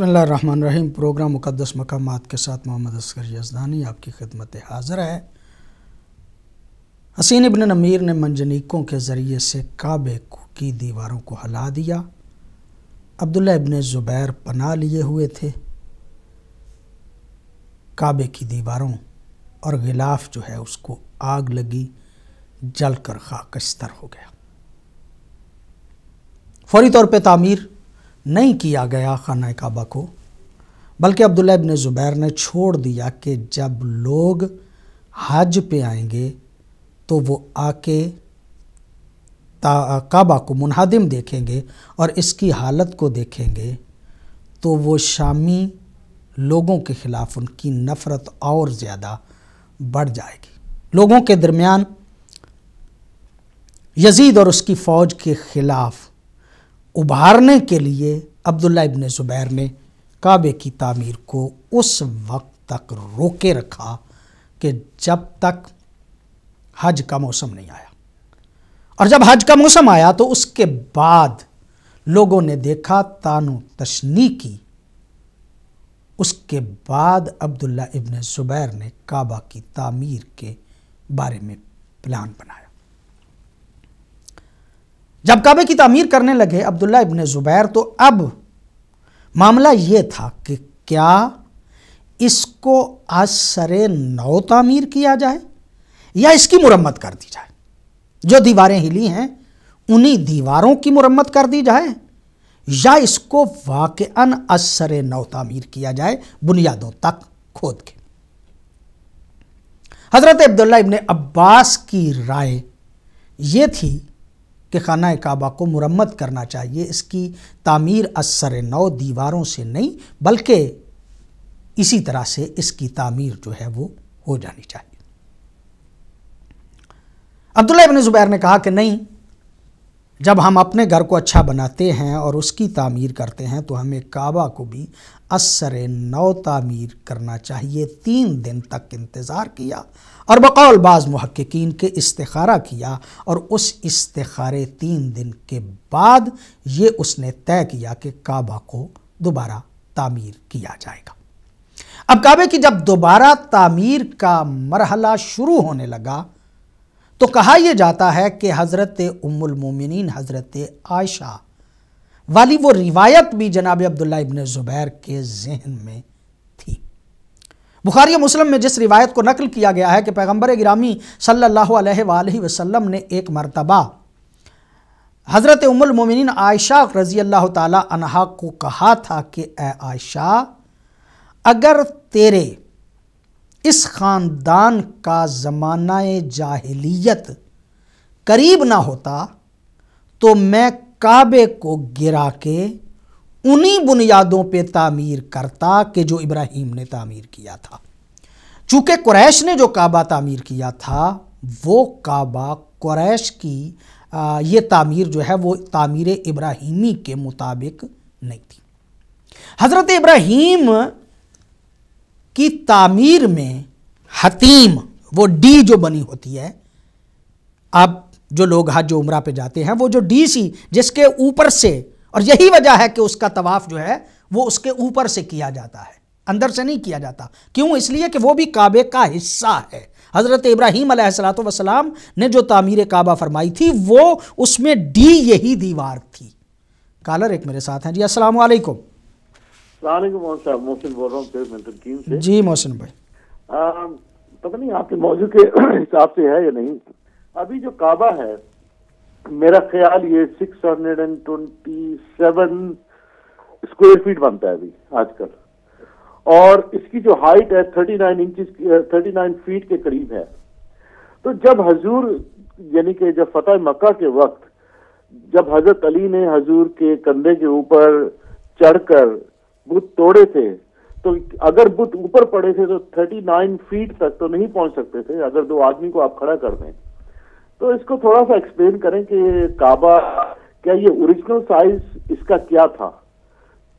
बसमीम प्रोग्राम मुकदस मकाम के साथ मोहम्मद असगर यजदानी आपकी खिदमत हाजिर है हसीन इबन नमीर ने मंजनीकों के ज़रिए से काबे की दीवारों को हला दिया अब्दुल्ला इबन ज़ुबैर पना लिए हुए थे काबे की दीवारों और गिलाफ जो है उसको आग लगी जलकर खाकस्तर हो गया फौरी तौर पे तामीर नहीं किया गया खाना काबा को बल्कि अब्दुल्ला इबन ज़ुबैर ने छोड़ दिया कि जब लोग हज पे आएंगे तो वो आके काबा को मुनहदम देखेंगे और इसकी हालत को देखेंगे तो वो शामी लोगों के ख़िलाफ़ उनकी नफ़रत और ज़्यादा बढ़ जाएगी लोगों के दरमियान यजीद और उसकी फ़ौज के ख़िलाफ़ उभारने के लिए अब्दुल्ला इबन ज़ुबैर ने काबे की तामीर को उस वक्त तक रोके रखा कि जब तक हज का मौसम नहीं आया और जब हज का मौसम आया तो उसके बाद लोगों ने देखा तानो तशनी की उसके बाद अब्दुल्ला इबन ज़ुबैर ने काबा की तामीर के बारे में प्लान बनाया जब काबे की तमीर करने लगे अब्दुल्ला इबन ज़ुबैर तो अब मामला ये था कि क्या इसको आज सरे नौ तमीर किया जाए या इसकी मुरम्मत कर दी जाए जो दीवारें हिली हैं उन्हीं दीवारों की मुरम्मत कर दी जाए या इसको वाकन असर नौ तमीर किया जाए बुनियादों तक खोद के हज़रत अब्दुल्ला इबन अब्बास की राय ये थी कि खाना काबा को मुरम्मत करना चाहिए इसकी तामीर असर नौ दीवारों से नहीं बल्कि इसी तरह से इसकी तामीर जो है वो हो जानी चाहिए अब्दुल्ला अबिन ज़ुबैर ने कहा कि नहीं जब हम अपने घर को अच्छा बनाते हैं और उसकी तामीर करते हैं तो हमें काबा को भी असर नौ तामीर करना चाहिए तीन दिन तक इंतज़ार किया और बकौल बाज़ महक्कीन के इस्तारा किया और उस इस्तारे तीन दिन के बाद ये उसने तय किया कि काबा को दोबारा तामीर किया जाएगा अब काबे की जब दोबारा तामीर का मरहला शुरू होने लगा तो कहा यह जाता है कि हज़रत उम्मुलमोमिन हज़रत आयशा वाली वो रिवायत भी जनाब अब्दुल्ला इबन ज़ुबैर के जहन में बुखारी मुस्लिम में जिस रिवायत को नकल किया गया है कि पैगम्बर गिरामी सल्ला वसलम ने एक मरतबा हज़रत उमिन आयशा रज़ी अल्लाह तहा को कहा था कि ए आयशा अगर तेरे इस ख़ानदान का ज़माना जाहलीत करीब ना होता तो मैं काबे को गिरा के उन्हीं बुनियादों पे तामीर करता कि जो इब्राहिम ने तामीर किया था चूंकि क्रैश ने जो काबा तामीर किया था वो काबा क्रैश की आ, ये तामीर जो है वो तामीर इब्राहिमी के मुताबिक नहीं थी हज़रत इब्राहिम की तामीर में हतीम वो डी जो बनी होती है अब जो लोग हज उम्र पे जाते हैं वो जो डी सी जिसके ऊपर से और यही वजह है कि उसका तवाफ़ जो है वो उसके ऊपर से किया जाता है अंदर से नहीं किया जाता क्यों इसलिए कि वो भी काबे का हिस्सा है हज़रत इब्राहिम सलाम ने जो तामीर काबा फरमाई थी वो उसमें डी यही दीवार थी कालर एक मेरे साथ हैं जी अस्सलाम वालेकुम मोहसिन बोल रहा हूँ जी मोहसिन भाई आ, पता नहीं आपके मौजूद के हिसाब से है या नहीं अभी जो काबा है मेरा ख्याल ये 627 स्क्वायर फीट बनता है अभी आजकल और इसकी जो हाइट है 39 इंचेस 39 फीट के करीब है तो जब हजूर यानी कि जब फतेह मक्का के वक्त जब हजरत अली ने हजूर के कंधे के ऊपर चढ़कर बुत तोड़े थे तो अगर बुत ऊपर पड़े थे तो 39 फीट तक तो नहीं पहुंच सकते थे अगर दो आदमी को आप खड़ा कर दें तो इसको थोड़ा सा एक्सप्लेन करें कि काबा क्या ये ओरिजिनल साइज इसका क्या था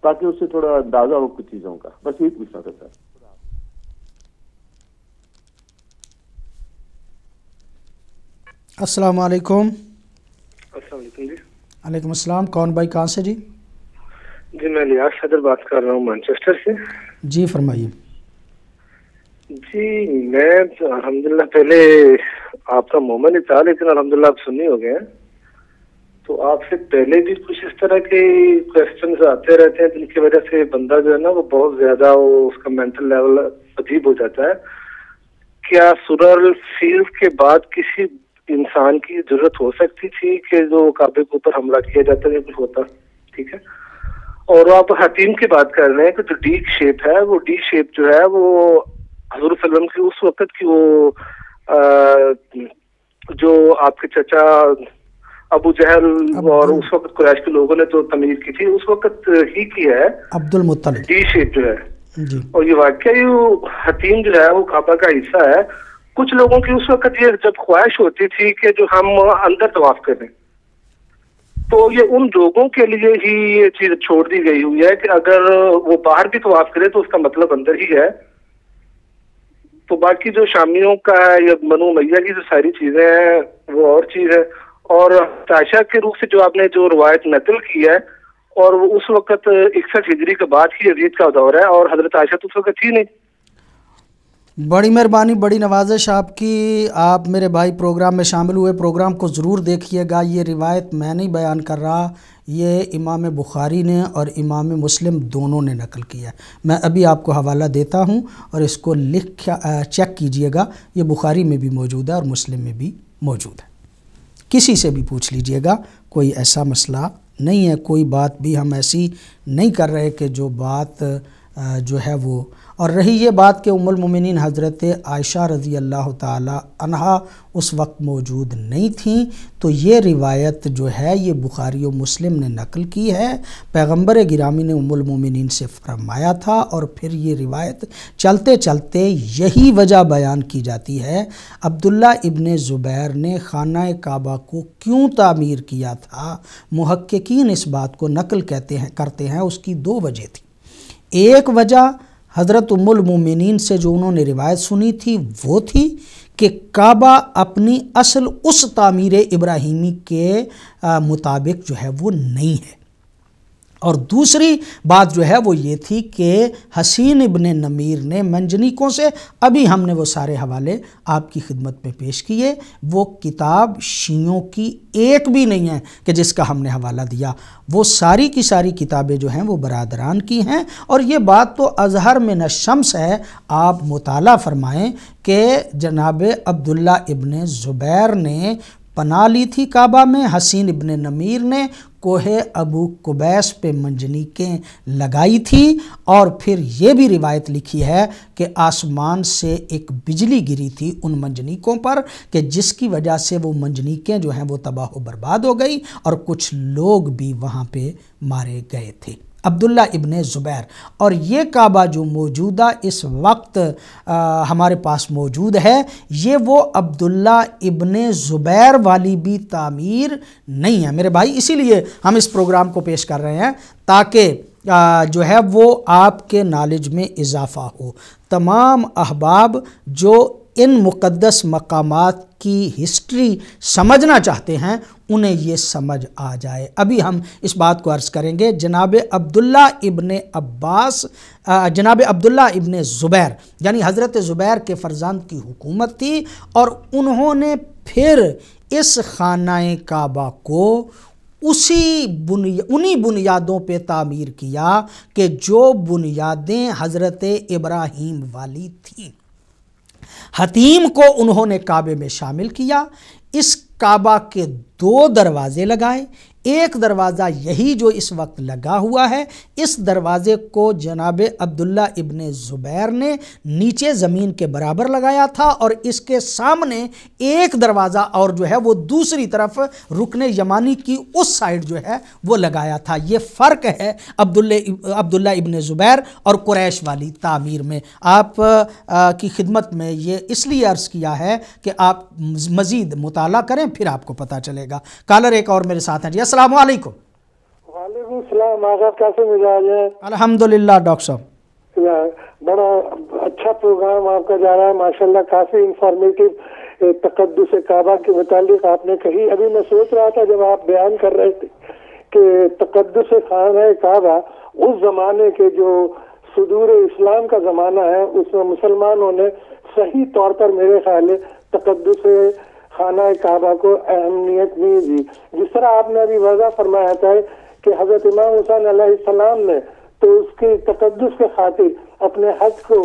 ताकि उससे थोड़ा अंदाजा हो कुछ चीजों का बस यही पूछना था सर अस्सलाम वालेकुम अस्सलाम वालेकुम जी कौन भाई कहाँ से जी जी मैं लियाज सदर बात कर रहा हूँ मैनचेस्टर से जी फरमाइए जी मैं तो अलहमदिल्ला पहले आपका मोमन था लेकिन अलहमदुल्ला आप सुनी हो गए हैं तो आपसे पहले भी कुछ इस तरह के क्वेश्चन आते रहते हैं जिनकी वजह से बंदा जो है ना वो बहुत ज्यादा वो उसका मेंटल लेवल अजीब हो जाता है क्या सुरल फील्ड के बाद किसी इंसान की जरूरत हो सकती थी कि जो काबे के ऊपर हमला किया जाता है कुछ होता ठीक है और आप हतीम की बात कर रहे हैं कि जो डी शेप है वो डी शेप जो है वो हजूर सलम की उस वक्त की वो जो आपके चचा अबू जहल और उस वक्त कुरैश के लोगों ने जो तमीज की थी उस वक्त ही की है अब्दुल डी शेप जो है और ये वाक्य हतीम जो है वो काबा का हिस्सा है कुछ लोगों की उस वक्त ये जब ख्वाहिश होती थी कि जो हम अंदर तवाफ करें तो ये उन लोगों के लिए ही ये चीज छोड़ दी गई हुई है कि अगर वो बाहर भी तवाफ करे तो उसका मतलब अंदर ही है तो बाकी जो शामियों का है या मनु मैया की जो सारी चीजें हैं वो और चीज है और ताशा के रूप से जो आपने जो रवायत नकल की है और वो उस वक्त इकसठ हिजरी के बाद ही अजीत का दौर है और हजरत आयशा तो उस वक्त थी नहीं बड़ी मेहरबानी बड़ी नवाजिश आपकी आप मेरे भाई प्रोग्राम में शामिल हुए प्रोग्राम को ज़रूर देखिएगा ये रिवायत मैं नहीं बयान कर रहा ये इमाम बुखारी ने और इमाम मुस्लिम दोनों ने नकल किया है मैं अभी आपको हवाला देता हूँ और इसको लिख चेक कीजिएगा ये बुखारी में भी मौजूद है और मुस्लिम में भी मौजूद है किसी से भी पूछ लीजिएगा कोई ऐसा मसला नहीं है कोई बात भी हम ऐसी नहीं कर रहे कि जो बात जो है वो और रही ये बात कि उमुलमिन हज़रत आयशा रज़ी अल्लाह तहा उस वक्त मौजूद नहीं थी तो ये रिवायत जो है ये बुखारी और मुस्लिम ने नकल की है पैगम्बर गिरामी ने उमुलमिन से फरमाया था और फिर ये रिवायत चलते चलते यही वजह बयान की जाती है अब्दुल्ला इबन ज़ुबैर ने खाना काबा को क्यों तामीर किया था महक्कीन इस बात को नकल कहते हैं करते हैं उसकी दो वजह थी एक वजह हज़रत उमुलमिन से जो उन्होंने रिवायत सुनी थी वो थी कि काबा अपनी असल उस तामीर इब्राहिमी के मुताबिक जो है वो नहीं है और दूसरी बात जो है वो ये थी कि हसीन इबन नमीर ने मंजनीकों से अभी हमने वो सारे हवाले आपकी खिदमत में पेश किए वो किताब शीयों की एक भी नहीं है कि जिसका हमने हवाला दिया वो सारी की सारी किताबें जो हैं वो बरदरान की हैं और ये बात तो अजहर में न शम्स है आप मताल फरमाएँ कि जनाब अब्दुल्ला इबन ज़ुबैर ने पना ली थी काबा में हसीन इबन नमीर ने कोहे अबू कुबैस पे मंजनीकें लगाई थी और फिर ये भी रिवायत लिखी है कि आसमान से एक बिजली गिरी थी उन मंजनीकों पर कि जिसकी वजह से वो मंजनीकें जो हैं वो तबाह बर्बाद हो गई और कुछ लोग भी वहाँ पे मारे गए थे अब्दुल्ला इब्ने ज़ुबैर और ये काबा जो मौजूदा इस वक्त आ, हमारे पास मौजूद है ये वो अब्दुल्ला इबन ज़ुबैर वाली भी तामीर नहीं है मेरे भाई इसीलिए हम इस प्रोग्राम को पेश कर रहे हैं ताकि जो है वो आपके नॉलेज में इजाफ़ा हो तमाम अहबाब जो इन मुक़दस मकाम की हिस्ट्री समझना चाहते हैं उन्हें ये समझ आ जाए अभी हम इस बात को अर्ज़ करेंगे जनाब अब्दुल्ला इबन अब्बास जनाब अब्दुल्ला इबन ज़ुबैर यानी हज़रत ज़ुबैर के फ़र्जांद की हुकूमत थी और उन्होंने फिर इस खाना काबा को उसी बुनिया उन्हीं बुनियादों पे तामीर किया कि जो बुनियादें हज़रत इब्राहिम वाली थी हतीम को उन्होंने काबे में शामिल किया इस काबा के दो दरवाजे लगाए एक दरवाज़ा यही जो इस वक्त लगा हुआ है इस दरवाज़े को जनाब अब्दुल्ला इबन ज़ुबैर ने नीचे ज़मीन के बराबर लगाया था और इसके सामने एक दरवाज़ा और जो है वो दूसरी तरफ रुकने यमानी की उस साइड जो है वो लगाया था ये फ़र्क है अब्दुल्ल अब्दुल्ला इबन ज़ुबैर और क्रैश वाली तामीर में आप आ, की खिदमत में ये इसलिए अर्ज़ किया है कि आप मज़ीद मुताल करें फिर आपको पता चलेगा कॉलर एक और मेरे साथ हैं अस्सलाम वालेकुम वालेकुम सलाम आजाद कैसे मिजाज है अल्हम्दुलिल्लाह डॉक्टर साहब बड़ा अच्छा प्रोग्राम आपका जा रहा है माशाल्लाह काफ़ी इंफॉर्मेटिव तकदस काबा के मुतालिक आपने कही अभी मैं सोच रहा था जब आप बयान कर रहे थे कि तकदस खाना काबा उस ज़माने के जो सदूर इस्लाम का ज़माना है उसमें मुसलमानों ने सही तौर पर मेरे ख्याल तकदस खाना काबा को अहमियत नहीं दी जिस तरह आपने अभी वजह फरमाया था कि हजरत इमाम हुसैन सलाम ने तो उसके तकदस के खातिर अपने हज को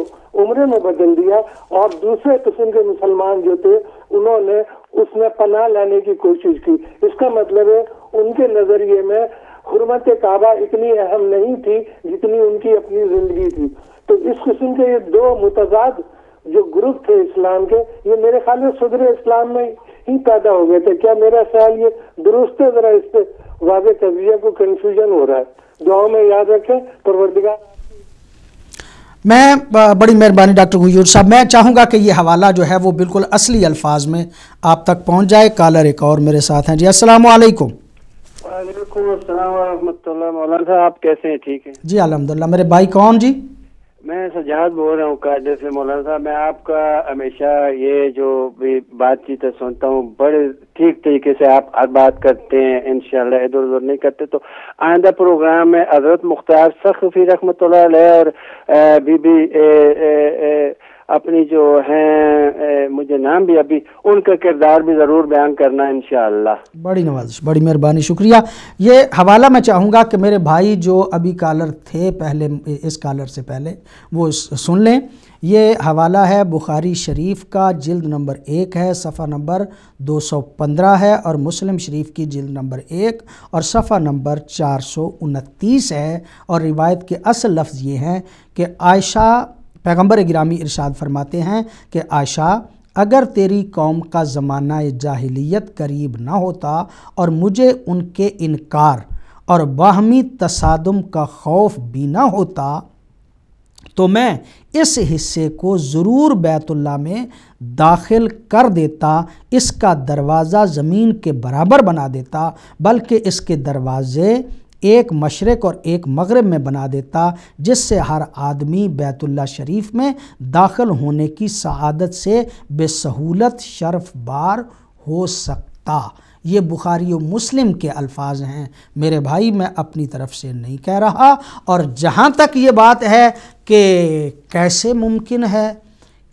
उम्र में बदल दिया और दूसरे किस्म के मुसलमान जो थे उन्होंने उसमें पनाह लाने की कोशिश की इसका मतलब है उनके नजरिए में हरमत काबा इतनी अहम नहीं थी जितनी उनकी अपनी जिंदगी थी तो इस किस्म के ये दो मुतजाद जो ग्रुप थे इस्लाम के ये मेरे ख्याल में सुधरे इस्लाम में ही पैदा हो गए थे क्या मेरा ख्याल ये दुरुस्त है जरा इस पे वाज तजिया को कंफ्यूजन हो रहा है दुआ में याद रखें परवरदिगार मैं बड़ी मेहरबानी डॉक्टर हुजूर साहब मैं चाहूँगा कि ये हवाला जो है वो बिल्कुल असली अल्फाज में आप तक पहुँच जाए कॉलर एक और मेरे साथ हैं जी असल वालेकुम वालेकुम अस्सलाम आप कैसे हैं ठीक है जी अलहमदिल्ला मेरे भाई कौन जी मैं सजाद बोल रहा हूँ कायदे से मौलाना साहब मैं आपका हमेशा ये जो भी बातचीत है सुनता हूँ बड़े ठीक तरीके से आप बात करते हैं इन इधर उधर नहीं करते तो आइंदा प्रोग्राम में हजरत मुख्तार फिर रखमत और बीबी अपनी जो हैं मुझे नाम भी अभी उनका किरदार भी ज़रूर बयान करना इन बड़ी नवाजिश बड़ी मेहरबानी शुक्रिया ये हवाला मैं चाहूँगा कि मेरे भाई जो अभी कॉलर थे पहले इस कॉलर से पहले वो सुन लें ये हवाला है बुखारी शरीफ का जिल्द नंबर एक है सफ़ा नंबर 215 है और मुस्लिम शरीफ की जिल्द नंबर एक और सफ़ा नंबर चार है और रिवायत के असल लफ्ज़ ये हैं कि आयशा पैगम्बर ग्रामी इरशाद फरमाते हैं कि आशा अगर तेरी कौम का ज़माना जाहिलियत करीब ना होता और मुझे उनके इनकार और बाहमी तसादम का खौफ भी ना होता तो मैं इस हिस्से को ज़रूर बैतुल्ला में दाखिल कर देता इसका दरवाज़ा ज़मीन के बराबर बना देता बल्कि इसके दरवाज़े एक मशरक़ और एक मगरब में बना देता जिससे हर आदमी बैतुल्ला शरीफ में दाखिल होने की शहादत से बेसहूलत शर्फ बार हो सकता ये बुखारी और मुस्लिम के अल्फाज हैं मेरे भाई मैं अपनी तरफ से नहीं कह रहा और जहाँ तक ये बात है कि कैसे मुमकिन है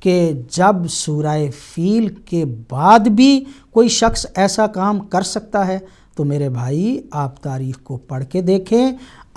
कि जब सूरह फील के बाद भी कोई शख्स ऐसा काम कर सकता है तो मेरे भाई आप तारीख को पढ़ के देखें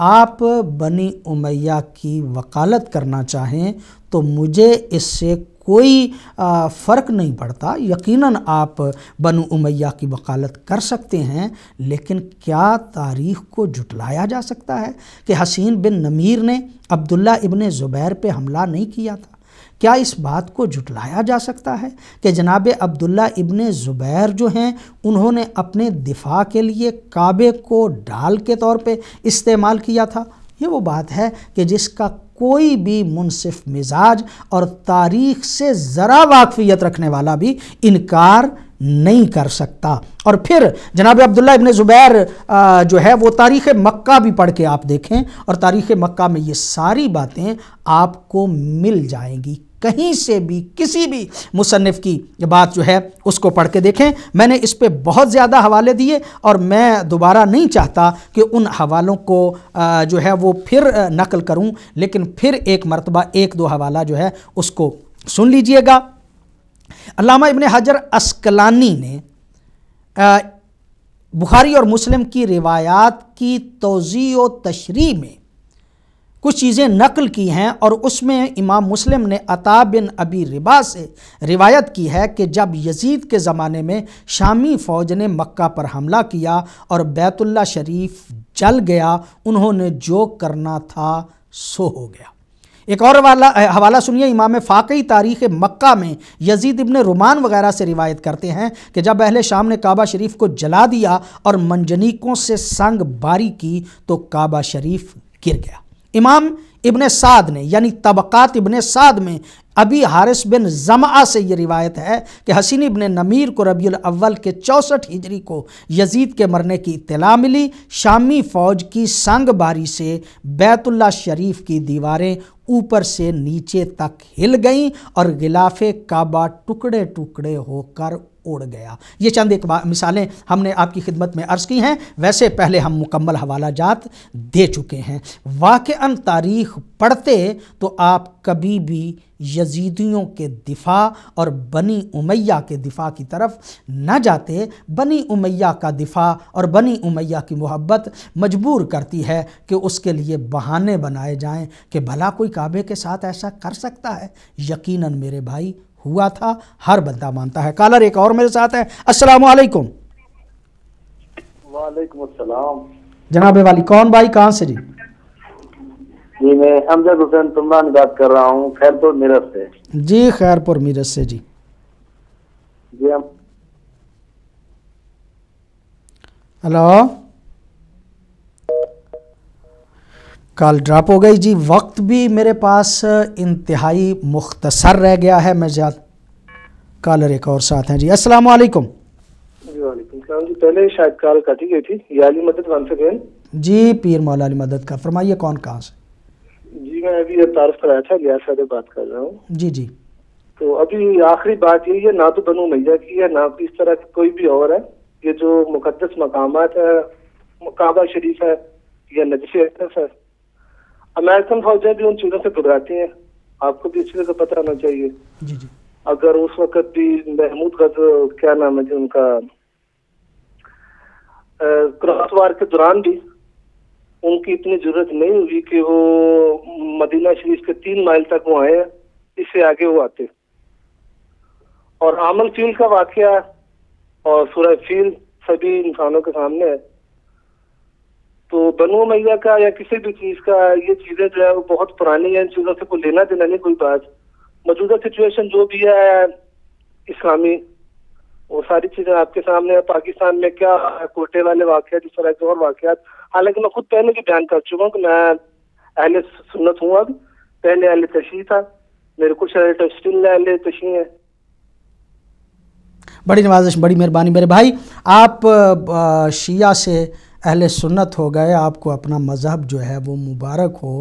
आप बनी उमैया की वकालत करना चाहें तो मुझे इससे कोई फ़र्क नहीं पड़ता यकीनन आप बनु उमैया की वकालत कर सकते हैं लेकिन क्या तारीख को जुटलाया जा सकता है कि हसीन बिन नमीर ने अब्दुल्ला इबन ज़ुबैर पे हमला नहीं किया था क्या इस बात को जुटलाया जा सकता है कि जनाब अब्दुल्ला इबन ज़ुबैर जो हैं उन्होंने अपने दिफा के लिए काबे को डाल के तौर पे इस्तेमाल किया था ये वो बात है कि जिसका कोई भी मुनसिफ मिजाज और तारीख से ज़रा वाकफियत रखने वाला भी इनकार नहीं कर सकता और फिर जनाब अब्दुल्ला इबन ज़ुबैर जो है वो तारीख़ मक्का भी पढ़ के आप देखें और तारीख़ मक्का में ये सारी बातें आपको मिल जाएंगी कहीं से भी किसी भी मुसनफ़ की बात जो है उसको पढ़ के देखें मैंने इस पर बहुत ज़्यादा हवाले दिए और मैं दोबारा नहीं चाहता कि उन हवालों को जो है वो फिर नकल करूँ लेकिन फिर एक मरतबा एक दो हवाला जो है उसको सुन लीजिएगा अलामा इबन हजर असकलानी ने बुखारी और मुस्लिम की रिवायात की तोज़ी व तशरी में कुछ चीज़ें नकल की हैं और उसमें इमाम मुस्लिम ने अता बिन अबी रिबा से रिवायत की है कि जब यजीद के ज़माने में शामी फ़ौज ने मक्का पर हमला किया और बैतुल्ला शरीफ जल गया उन्होंने जो करना था सो हो गया एक और वाला हवाला सुनिए इमाम फाकई तारीख़ मक्का में यजीद इबन रुमान वगैरह से रिवायत करते हैं कि जब अहले शाम ने काबा शरीफ को जला दिया और मंजनीकों से संग बारी की तो काबा शरीफ गिर गया इमाम इबन साद ने यानी तबक़ात इबन साद में अभी हारिस बिन जमा से ये रिवायत है कि हसीन इबन नमीर को रबी अव्वल के चौंसठ हिजरी को यजीद के मरने की इतला मिली शामी फ़ौज की संगबारी से बैतुल्ला शरीफ की दीवारें ऊपर से नीचे तक हिल गईं और गिलाफ़े काबा टुकड़े टुकड़े होकर उड़ गया ये चंद एक मिसालें हमने आपकी खिदमत में अर्ज़ की हैं वैसे पहले हम मुकम्मल हवाला जात दे चुके हैं वाक़न तारीख पढ़ते तो आप कभी भी यजीदियों के दिफा और बनी उमैया के दिफा की तरफ न जाते बनी उमैया का दिफा और बनी उमैया की मोहब्बत मजबूर करती है कि उसके लिए बहाने बनाए जाएं कि भला कोई काबे के साथ ऐसा कर सकता है यकीनन मेरे भाई हुआ था हर बंदा मानता है कालर एक और मेरे साथ है अस्सलाम वालेकुम जनाबे वाली कौन भाई कहाँ से जी जी मैं हमजद हुसैन तुमरान बात कर रहा हूँ खैरपुर मीरत से जी खैरपुर मीरत से जी जी हम हेलो कॉल ड्रॉप हो गई जी वक्त भी मेरे पास इंतहाई मुख्तसर रह गया है मैं ज़्यादा कॉलर एक और साथ हैं जी असल वालेकुम जी पहले शायद कॉल काटी गई थी याली मदद वंस अगेन जी पीर मौला अली मदद का फरमाइए कौन कहाँ से जी मैं अभी तारफ कराया था लिया साहब बात कर रहा हूँ जी जी तो अभी आखिरी बात यही है ना तो बनो मैया की है ना इस तरह की कोई भी और है ये जो मुकदस मकाम है काबा शरीफ है या नजफ़ है अमेरिकन फौजें भी उन चीजों से घबराती हैं आपको भी इस चीज पता होना चाहिए जी जी अगर उस वक्त भी महमूद का जो क्या नाम है जी उनका क्रॉस वार के दौरान भी उनकी इतनी जरूरत नहीं हुई कि वो मदीना शरीफ के तीन माइल तक वो आए इससे आगे वो आते और आमल फील का वाक्य और सूरज फील सभी इंसानों के सामने है तो बनो मैया का या किसी भी चीज का ये चीजें जो है वो बहुत पुरानी है इन चीजों से कोई लेना देना नहीं कोई बात मौजूदा सिचुएशन जो भी है इस्लामी वो सारी चीजें आपके सामने है पाकिस्तान में क्या कोटे वाले वाक जिस तरह के और वाकत हालांकि मैं खुद पहले भी बयान कर चुका हूँ कि मैं अहल सुन्नत हूँ अब पहले अहल तशी था मेरे कुछ अहल तशी अहल तशी है बड़ी नवाजिश बड़ी मेहरबानी मेरे भाई आप शिया से अहल सुन्नत हो गए आपको अपना मज़हब जो है वो मुबारक हो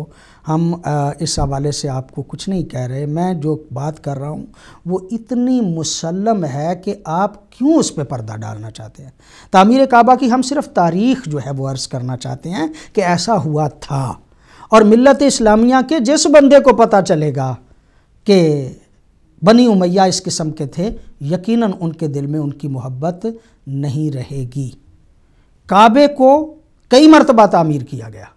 हम इस हवाले से आपको कुछ नहीं कह रहे मैं जो बात कर रहा हूँ वो इतनी मुसलम है कि आप क्यों उस पर पर्दा डालना चाहते हैं तामीर काबा की हम सिर्फ तारीख जो है वो अर्ज़ करना चाहते हैं कि ऐसा हुआ था और मिलत इस्लामिया के जिस बंदे को पता चलेगा कि बनी उमैया इस किस्म के थे यकीनन उनके दिल में उनकी मोहब्बत नहीं रहेगी काबे को कई मरतबा तमीर किया गया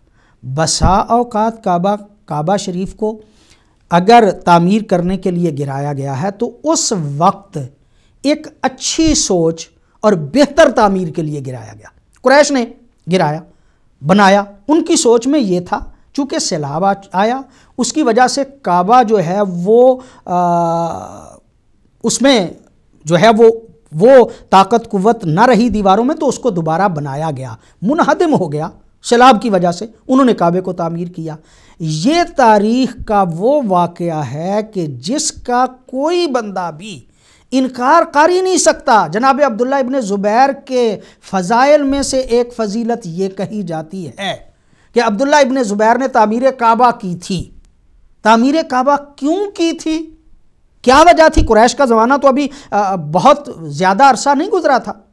बसा अवकात काबा काबा शरीफ को अगर तामीर करने के लिए गिराया गया है तो उस वक्त एक अच्छी सोच और बेहतर तामीर के लिए गिराया गया क्रैश ने गिराया बनाया उनकी सोच में ये था चूँकि सैलाब आया उसकी वजह से काबा जो है वो आ, उसमें जो है वो वो ताकत कुवत ना रही दीवारों में तो उसको दोबारा बनाया गया मुनहदम हो गया सैलाब की वजह से उन्होंने काबे को तामीर किया ये तारीख का वो वाक़ है कि जिसका कोई बंदा भी इनकार कर ही नहीं सकता जनाब अब्दुल्ला इबन ज़ुबैर के फ़जाइल में से एक फजीलत ये कही जाती है कि अब्दुल्ला इबन ज़ुबैर ने तामीर काबा की थी तामीर काबा क्यों की थी क्या वजह थी कुरैश का ज़माना तो अभी बहुत ज़्यादा अरसा नहीं गुजरा था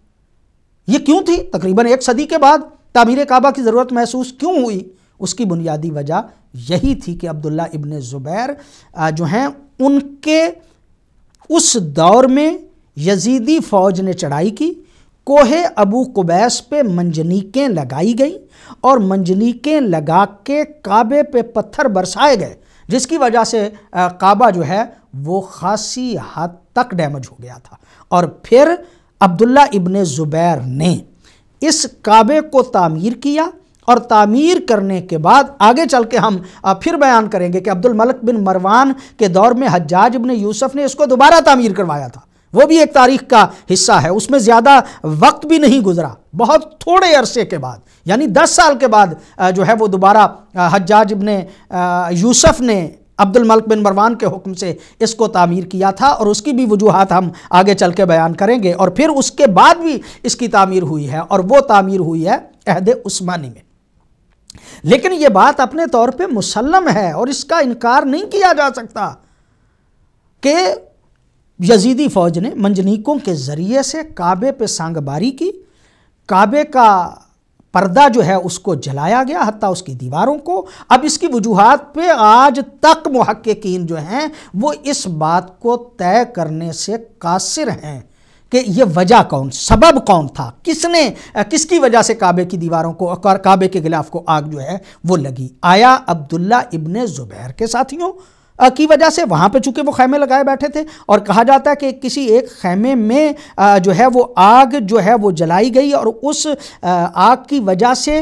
ये क्यों थी तकरीबन एक सदी के बाद तामीर काबा की ज़रूरत महसूस क्यों हुई उसकी बुनियादी वजह यही थी कि अब्दुल्ला इबन ज़ुबैर जो हैं उनके उस दौर में यजीदी फ़ौज ने चढ़ाई की कोहे अबू कुबैस पे मंजनीकें लगाई गई और मंजनीकें लगा के काबे पे पत्थर बरसाए गए जिसकी वजह से काबा जो है वो खासी हद तक डैमेज हो गया था और फिर अब्दुल्ला इब्ने ज़ुबैर ने इस काबे को तामीर किया और तामीर करने के बाद आगे चल के हम फिर बयान करेंगे कि अब्दुल मलक बिन मरवान के दौर में हज्जाज इबन यूसुफ ने इसको दोबारा तामीर करवाया था वो भी एक तारीख का हिस्सा है उसमें ज़्यादा वक्त भी नहीं गुजरा बहुत थोड़े अरसे के बाद यानी दस साल के बाद जो है वो दोबारा हज्जाज इबन यूसुफ ने अब्दुल मलिक बिन मरवान के हुक्म से इसको तामीर किया था और उसकी भी वजूहत हम आगे चल के बयान करेंगे और फिर उसके बाद भी इसकी तामीर हुई है और वो तामीर हुई है अहद उस्मानी में लेकिन ये बात अपने तौर पे मुसलम है और इसका इनकार नहीं किया जा सकता कि यजीदी फ़ौज ने मंजनीकों के ज़रिए से काबे पे सांगबारी की काबे का पर्दा जो है उसको जलाया गया हत्या उसकी दीवारों को अब इसकी वजूहत पे आज तक महक्कीन जो हैं वो इस बात को तय करने से कासिर हैं कि ये वजह कौन सबब कौन था किसने किसकी वजह से काबे की दीवारों को काबे के गिलाफ को आग जो है वो लगी आया अब्दुल्ला इबन ज़ुबैर के साथियों की वजह से वहाँ पे चूंकि वो खैमे लगाए बैठे थे और कहा जाता है कि किसी एक खैमे में जो है वो आग जो है वो जलाई गई और उस आग की वजह से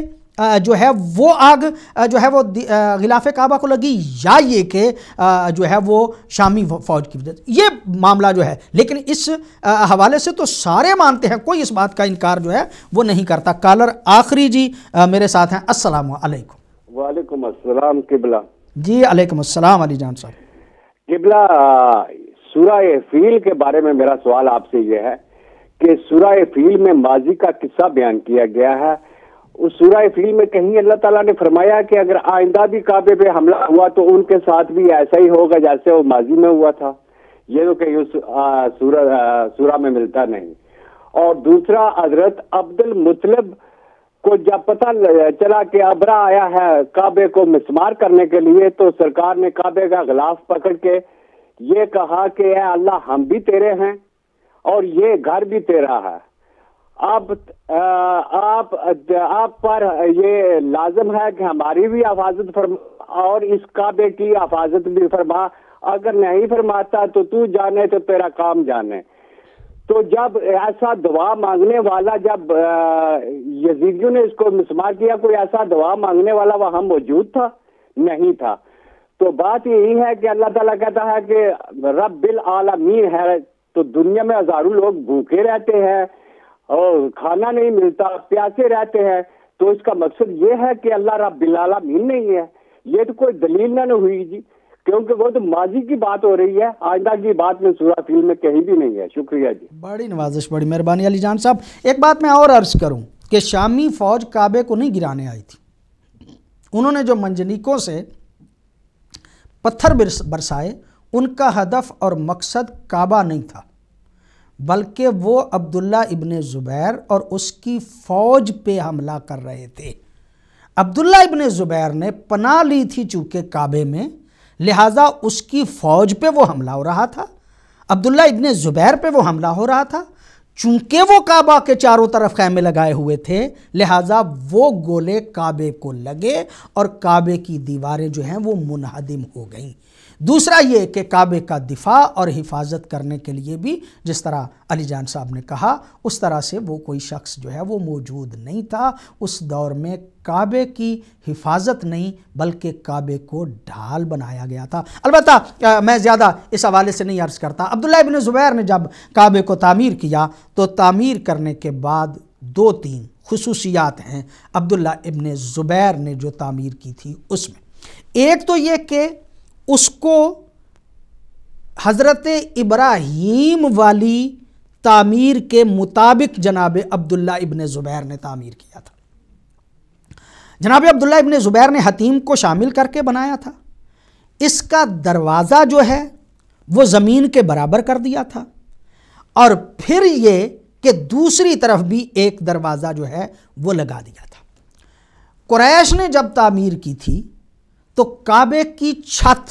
जो है वो आग जो है वो गिलाफ काबा को लगी या ये कि जो है वो शामी फौज की वजह ये मामला जो है लेकिन इस हवाले से तो सारे मानते हैं कोई इस बात का इनकार जो है वो नहीं करता कालर आखिरी जी मेरे साथ हैं असलकम वालेकुम असलम किबला जी अलैक्म अली जान साहब किबला सूरह फील के बारे में मेरा सवाल आपसे यह है कि सूरह फील में माजी का किस्सा बयान किया गया है उस सूरह फील में कहीं अल्लाह ताला ने फरमाया कि अगर आइंदा भी काबे पे हमला हुआ तो उनके साथ भी ऐसा ही होगा जैसे वो माजी में हुआ था ये तो कहीं उस सूरह सूरह में मिलता नहीं और दूसरा हजरत अब्दुल मुतलब को जब पता चला कि अबरा आया है काबे को मिसमार करने के लिए तो सरकार ने काबे का गिलाफ पकड़ के ये कहा कि अल्लाह हम भी तेरे हैं और ये घर भी तेरा है आप आप आप पर ये लाजम है कि हमारी भी हिफाजत फरमा और इस काबे की हिफाजत भी फरमा अगर नहीं फरमाता तो तू जाने तो तेरा काम जाने तो जब ऐसा दवा मांगने वाला जब यजीदियों ने इसको मिसमार किया कोई ऐसा दवा मांगने वाला वहां मौजूद था नहीं था तो बात यही है कि अल्लाह ताला कहता है कि रब बिल आलमीन है तो दुनिया में हजारों लोग भूखे रहते हैं और खाना नहीं मिलता प्यासे रहते हैं तो इसका मकसद ये है कि अल्लाह रब बिल आलमीन नहीं है ये तो कोई दलील ना हुई जी क्योंकि वो तो माजी की बात हो रही है आइंदा की बात में सूरत हिल में कहीं भी नहीं है शुक्रिया जी बड़ी नवाजिश बड़ी मेहरबानी अली जान साहब एक बात मैं और अर्ज करूं कि शामी फौज काबे को नहीं गिराने आई थी उन्होंने जो मंजनीकों से पत्थर बरसाए उनका हदफ और मकसद काबा नहीं था बल्कि वो अब्दुल्ला इबन ज़ुबैर और उसकी फ़ौज पे हमला कर रहे थे अब्दुल्ला इबन ज़ुबैर ने पनाह ली थी चूँकि काबे में लिहाजा उसकी फ़ौज पे वो हमला हो रहा था अब्दुल्ला इबन ज़ुबैर पे वो हमला हो रहा था चूंकि वो काबा के चारों तरफ खैमे लगाए हुए थे लिहाजा वो गोले काबे को लगे और काबे की दीवारें जो हैं वो मुनहदम हो गईं दूसरा ये कि काबे का दिफा और हिफाजत करने के लिए भी जिस तरह अली जान साहब ने कहा उस तरह से वो कोई शख्स जो है वो मौजूद नहीं था उस दौर में काबे की हिफाजत नहीं बल्कि काबे को ढाल बनाया गया था अलबत् मैं ज़्यादा इस हवाले से नहीं अर्ज़ करता अब्दुल्ला इबन ज़ुबैर ने जब काबे को तामीर किया तो तामीर करने के बाद दो तीन खसूसियात हैं अब्दुल्ला इबन ज़ुबैर ने जो तामीर की थी उसमें एक तो ये कि उसको हज़रत इब्राहीम वाली तामीर के मुताबिक जनाब अब्दुल्ला इबन ज़ुबैर ने तामीर किया था जनाब अब्दुल्ला इबन ज़ुबैर ने हतीम को शामिल करके बनाया था इसका दरवाज़ा जो है वो ज़मीन के बराबर कर दिया था और फिर ये कि दूसरी तरफ भी एक दरवाज़ा जो है वो लगा दिया था कुरैश ने जब तामीर की थी तो काबे की छत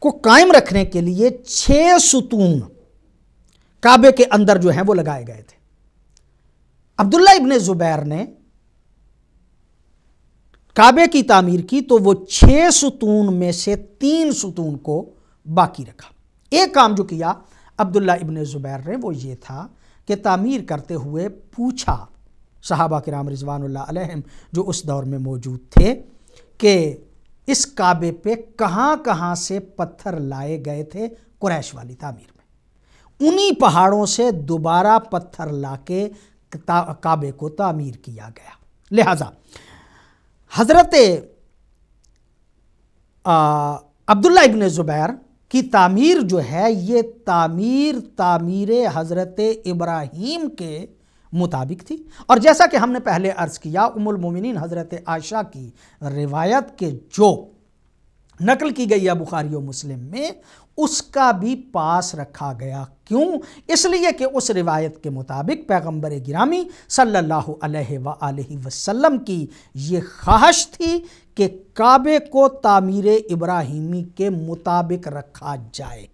को कायम रखने के लिए छह सुतून काबे के अंदर जो हैं वो लगाए गए थे अब्दुल्ला इबन ज़ुबैर ने काबे की तामीर की तो वो छह सुतून में से तीन सुतून को बाकी रखा एक काम जो किया अब्दुल्ला इबन ज़ुबैर ने वो ये था कि तामीर करते हुए पूछा साहबा के राम रिजवान जो उस दौर में मौजूद थे कि इस काबे पे कहाँ कहाँ से पत्थर लाए गए थे कुरैश वाली तामीर में उन्हीं पहाड़ों से दोबारा पत्थर लाके काबे को तामीर किया गया लिहाजा हज़रत अब्दुल्ला इबन ज़ुबैर की तामीर जो है ये तामीर तामीर हज़रत इब्राहिम के मुताबिक थी और जैसा कि हमने पहले अर्ज़ किया मोमिनीन हज़रत आयशा की रिवायत के जो नकल की गई है बुखारी और मुस्लिम में उसका भी पास रखा गया क्यों इसलिए कि उस रिवायत के मुताबिक पैगंबर गिरामी सल्लल्लाहु अलैहि वसल्लम की ये ख्वाहिश थी कि काबे को तामीर इब्राहिमी के मुताबिक रखा जाए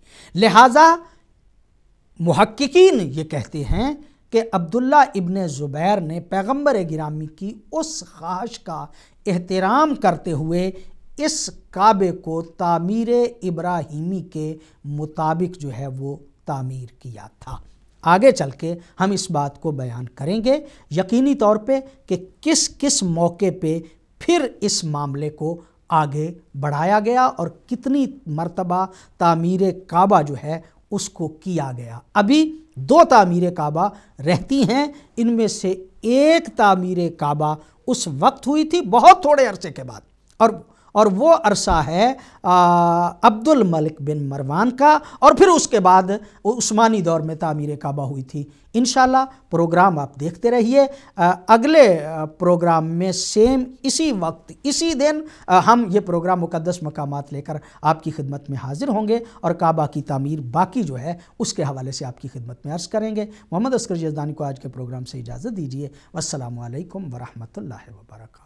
लिहाजा महक्कीन ये कहते हैं कि अब्दुल्ला इबन ज़ुबैर ने पैगम्बर गिरामी की उस ख्वाहिश का एहतराम करते हुए इस काबे को तामीर इब्राहिमी के मुताबिक जो है वो तामीर किया था आगे चल के हम इस बात को बयान करेंगे यकीनी तौर पे कि किस किस मौके पे फिर इस मामले को आगे बढ़ाया गया और कितनी मर्तबा तामीर काबा जो है उसको किया गया अभी दो तामीर काबा रहती हैं इनमें से एक तामीर काबा उस वक्त हुई थी बहुत थोड़े अरसे के बाद और और वो अरसा है अब्दुल मलिक बिन मरवान का और फिर उसके बाद उस्मानी दौर में तामीर काबा हुई थी इन प्रोग्राम आप देखते रहिए अगले प्रोग्राम में सेम इसी वक्त इसी दिन हम ये प्रोग्राम मुकदस मकाम लेकर आपकी खिदमत में हाजिर होंगे और काबा की तामीर बाकी जो है उसके हवाले से आपकी खिदमत में अर्ज़ करेंगे मोहम्मद असकर जजदानी को आज के प्रोग्राम से इजाज़त दीजिए वालकम वरहमल वर्क